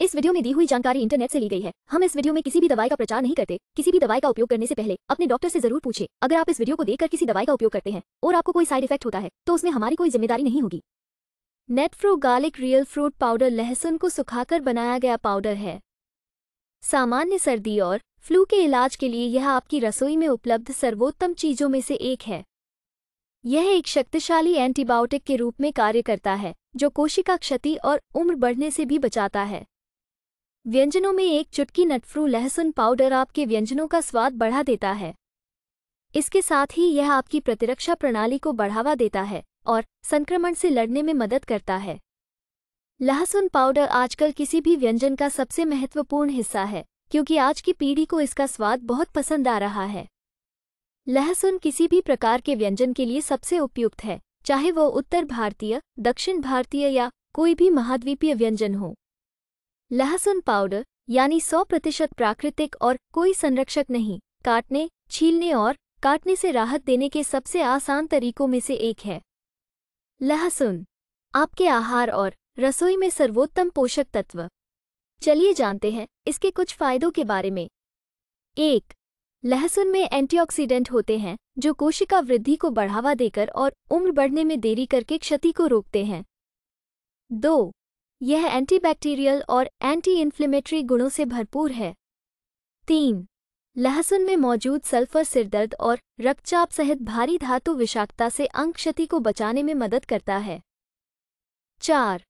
इस वीडियो में दी हुई जानकारी इंटरनेट से ली गई है हम इस वीडियो में किसी भी दवाई का प्रचार नहीं करते किसी भी दवाई का उपयोग करने से पहले अपने डॉक्टर से जरूर पूछे अगर आप इस वीडियो को देखकर किसी दवाई का उपयोग करते हैं और आपको कोई साइड इफेक्ट होता है तो उसमें हमारी कोई जिम्मेदारी नहीं होगी नेटफ्रो गार्लिक रियल फ्रूट पाउडर लहसुन को सुखाकर बनाया गया पाउडर है सामान्य सर्दी और फ्लू के इलाज के लिए यह आपकी रसोई में उपलब्ध सर्वोत्तम चीजों में से एक है यह एक शक्तिशाली एंटीबायोटिक के रूप में कार्य करता है जो कोशिका क्षति और उम्र बढ़ने से भी बचाता है व्यंजनों में एक चुटकी नटफ्रू लहसुन पाउडर आपके व्यंजनों का स्वाद बढ़ा देता है इसके साथ ही यह आपकी प्रतिरक्षा प्रणाली को बढ़ावा देता है और संक्रमण से लड़ने में मदद करता है लहसुन पाउडर आजकल किसी भी व्यंजन का सबसे महत्वपूर्ण हिस्सा है क्योंकि आज की पीढ़ी को इसका स्वाद बहुत पसंद आ रहा है लहसुन किसी भी प्रकार के व्यंजन के लिए सबसे उपयुक्त है चाहे वो उत्तर भारतीय दक्षिण भारतीय या कोई भी महाद्वीपीय व्यंजन हो लहसुन पाउडर यानी 100 प्रतिशत प्राकृतिक और कोई संरक्षक नहीं काटने छीलने और काटने से राहत देने के सबसे आसान तरीकों में से एक है लहसुन आपके आहार और रसोई में सर्वोत्तम पोषक तत्व चलिए जानते हैं इसके कुछ फायदों के बारे में एक लहसुन में एंटीऑक्सीडेंट होते हैं जो कोशिका वृद्धि को बढ़ावा देकर और उम्र बढ़ने में देरी करके क्षति को रोकते हैं दो यह एंटीबैक्टीरियल और एंटी इन्फ्लेमेटरी गुणों से भरपूर है तीन लहसुन में मौजूद सल्फर सिरदर्द और रक्तचाप सहित भारी धातु विषाक्तता से अंग क्षति को बचाने में मदद करता है चार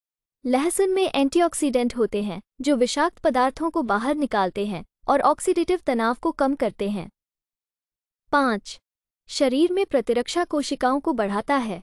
लहसुन में एंटीऑक्सीडेंट होते हैं जो विषाक्त पदार्थों को बाहर निकालते हैं और ऑक्सीडेटिव तनाव को कम करते हैं पाँच शरीर में प्रतिरक्षा कोशिकाओं को बढ़ाता है